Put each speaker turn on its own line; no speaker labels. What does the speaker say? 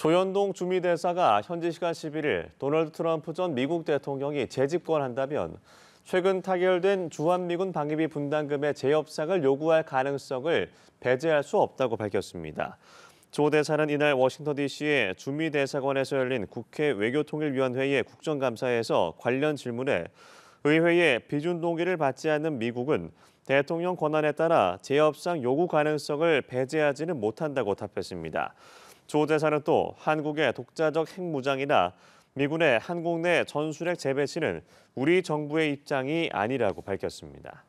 조현동 주미대사가 현지 시간 11일 도널드 트럼프 전 미국 대통령이 재집권한다면 최근 타결된 주한미군 방위비 분담금의 재협상을 요구할 가능성을 배제할 수 없다고 밝혔습니다. 조 대사는 이날 워싱턴 DC의 주미대사관에서 열린 국회 외교통일위원회의 국정감사에서 관련 질문에 의회의 비준 동의를 받지 않는 미국은 대통령 권한에 따라 제협상 요구 가능성을 배제하지는 못한다고 답했습니다. 조 대사는 또 한국의 독자적 핵무장이나 미군의 한국 내 전술핵 재배치는 우리 정부의 입장이 아니라고 밝혔습니다.